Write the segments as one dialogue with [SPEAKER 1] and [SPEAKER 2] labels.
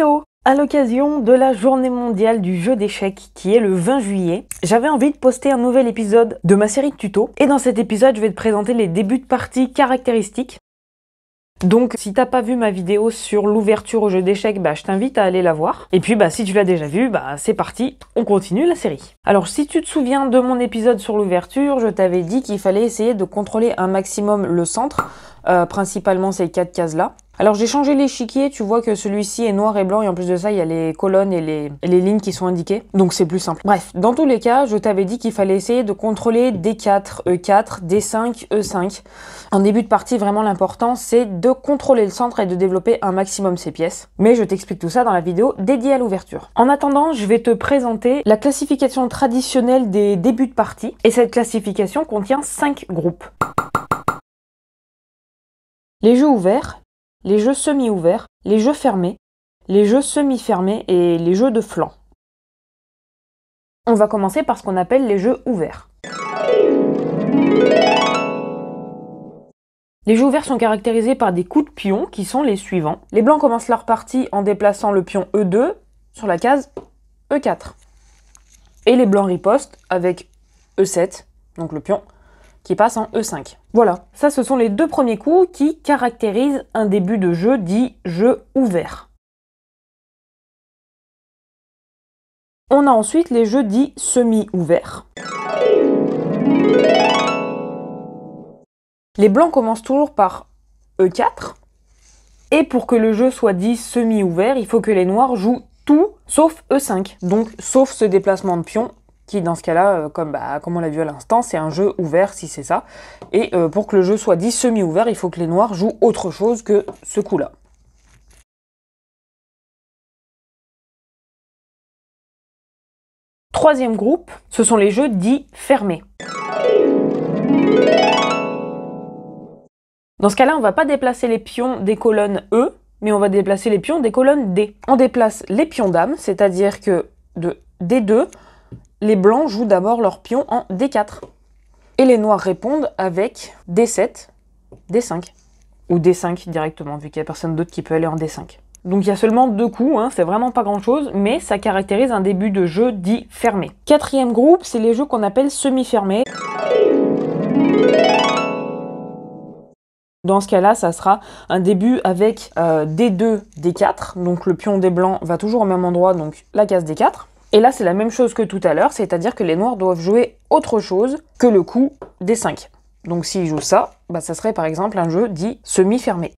[SPEAKER 1] Hello à l'occasion de la journée mondiale du jeu d'échecs qui est le 20 juillet, j'avais envie de poster un nouvel épisode de ma série de tutos et dans cet épisode je vais te présenter les débuts de partie caractéristiques. Donc si t'as pas vu ma vidéo sur l'ouverture au jeu d'échecs, bah, je t'invite à aller la voir. Et puis bah, si tu l'as déjà vu, bah, c'est parti, on continue la série. Alors si tu te souviens de mon épisode sur l'ouverture, je t'avais dit qu'il fallait essayer de contrôler un maximum le centre, euh, principalement ces quatre cases là. Alors j'ai changé l'échiquier, tu vois que celui-ci est noir et blanc et en plus de ça il y a les colonnes et les, lignes qui sont indiquées, donc c'est plus simple. Bref, dans tous les cas, je t'avais dit qu'il fallait essayer de contrôler D4, E4, D5, E5. En début de partie, vraiment l'important c'est de contrôler le centre et de développer un maximum ses pièces. Mais je t'explique tout ça dans la vidéo dédiée à l'ouverture. En attendant, je vais te présenter la classification traditionnelle des débuts de partie et cette classification contient 5 groupes. Les jeux ouverts, les jeux semi-ouverts, les jeux fermés, les jeux semi-fermés et les jeux de flanc. On va commencer par ce qu'on appelle les jeux ouverts. Les jeux ouverts sont caractérisés par des coups de pion qui sont les suivants. Les blancs commencent leur partie en déplaçant le pion E2 sur la case E4. Et les blancs ripostent avec E7, donc le pion qui passe en E5. Voilà, ça ce sont les deux premiers coups qui caractérisent un début de jeu dit jeu ouvert. On a ensuite les jeux dits semi-ouverts. Les blancs commencent toujours par E4. Et pour que le jeu soit dit semi-ouvert, il faut que les noirs jouent tout sauf E5, donc sauf ce déplacement de pion qui dans ce cas-là, euh, bah, comme, on l'a vu à l'instant, c'est un jeu ouvert si c'est ça. Et euh, pour que le jeu soit dit semi-ouvert, il faut que les noirs jouent autre chose que ce coup-là. Troisième groupe, ce sont les jeux dits fermés. Dans ce cas-là, on ne va pas déplacer les pions des colonnes E, mais on va déplacer les pions des colonnes D. On déplace les pions d'âme, c'est-à-dire que de D2, les blancs jouent d'abord leur pion en D4. Et les noirs répondent avec D7, D5. Ou D5 directement, vu qu'il n'y a personne d'autre qui peut aller en D5. Donc il y a seulement deux coups, hein, c'est vraiment pas grand chose, mais ça caractérise un début de jeu dit fermé. Quatrième groupe, c'est les jeux qu'on appelle semi-fermés. Dans ce cas-là, ça sera un début avec D2, euh, D4, donc le pion des blancs va toujours au même endroit, donc la case D4. Et là, c'est la même chose que tout à l'heure, c'est-à-dire que les noirs doivent jouer autre chose que le coup des 5. Donc s'ils jouent ça, bah, ça serait par exemple un jeu dit semi-fermé.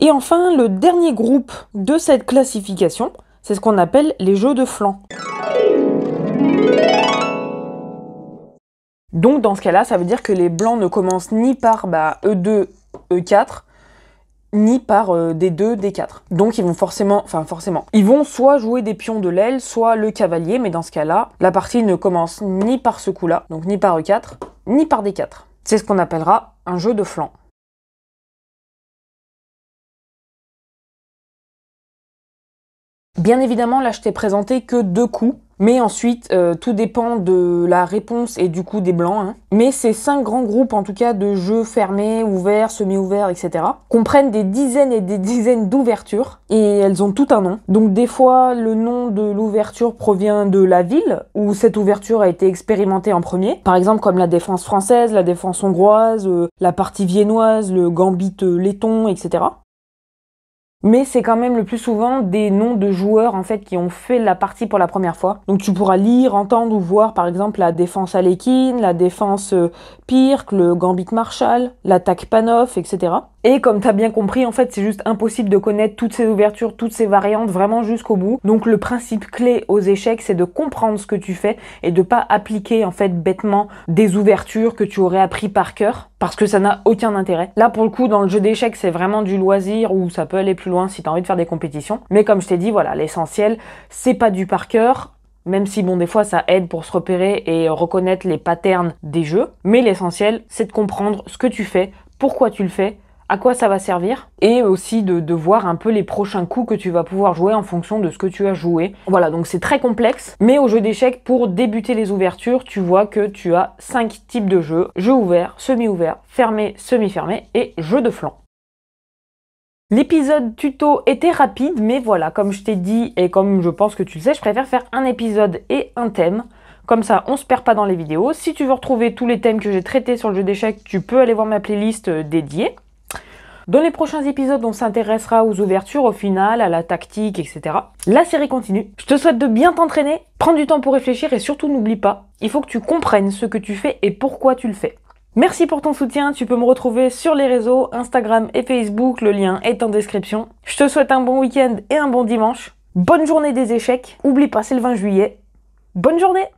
[SPEAKER 1] Et enfin, le dernier groupe de cette classification, c'est ce qu'on appelle les jeux de flanc. Donc dans ce cas-là, ça veut dire que les blancs ne commencent ni par E2, bah, E4, ni par euh, des 2, des 4. Donc ils vont forcément, enfin forcément, ils vont soit jouer des pions de l'aile, soit le cavalier, mais dans ce cas-là, la partie ne commence ni par ce coup-là, donc ni par E4, ni par D4. C'est ce qu'on appellera un jeu de flanc. Bien évidemment, là je t'ai présenté que deux coups, mais ensuite, euh, tout dépend de la réponse et du coup des blancs. Hein. Mais ces cinq grands groupes, en tout cas, de jeux fermés, ouverts, semi-ouverts, etc., comprennent des dizaines et des dizaines d'ouvertures. Et elles ont tout un nom. Donc des fois, le nom de l'ouverture provient de la ville où cette ouverture a été expérimentée en premier. Par exemple, comme la défense française, la défense hongroise, euh, la partie viennoise, le gambit euh, laiton, etc. Mais c'est quand même le plus souvent des noms de joueurs en fait qui ont fait la partie pour la première fois. Donc tu pourras lire, entendre ou voir par exemple la défense Alekin, la défense euh, Pirk, le Gambit Marshall, l'attaque Panoff, etc. Et comme tu as bien compris, en fait, c'est juste impossible de connaître toutes ces ouvertures, toutes ces variantes vraiment jusqu'au bout. Donc le principe clé aux échecs, c'est de comprendre ce que tu fais et de pas appliquer en fait bêtement des ouvertures que tu aurais appris par cœur parce que ça n'a aucun intérêt. Là pour le coup, dans le jeu d'échecs, c'est vraiment du loisir ou ça peut aller plus loin si tu as envie de faire des compétitions. Mais comme je t'ai dit, voilà, l'essentiel, c'est pas du par cœur même si bon des fois ça aide pour se repérer et reconnaître les patterns des jeux, mais l'essentiel c'est de comprendre ce que tu fais, pourquoi tu le fais, à quoi ça va servir et aussi de, voir un peu les prochains coups que tu vas pouvoir jouer en fonction de ce que tu as joué. Voilà, donc c'est très complexe, mais au jeu d'échecs, pour débuter les ouvertures, tu vois que tu as cinq types de jeux. Jeu ouvert, semi-ouvert, fermé, semi-fermé et jeu de flanc. L'épisode tuto était rapide, mais voilà, comme je t'ai dit et comme je pense que tu le sais, je préfère faire un épisode et un thème. Comme ça, on se perd pas dans les vidéos. Si tu veux retrouver tous les thèmes que j'ai traités sur le jeu d'échecs, tu peux aller voir ma playlist euh, dédiée. Dans les prochains épisodes, on s'intéressera aux ouvertures, au final, à la tactique, etc. La série continue. Je te souhaite de bien t'entraîner, prends du temps pour réfléchir et surtout n'oublie pas, il faut que tu comprennes ce que tu fais et pourquoi tu le fais. Merci pour ton soutien, tu peux me retrouver sur les réseaux Instagram et Facebook, le lien est en description. Je te souhaite un bon week-end et un bon dimanche. Bonne journée des échecs, oublie pas c'est le 20 juillet. Bonne journée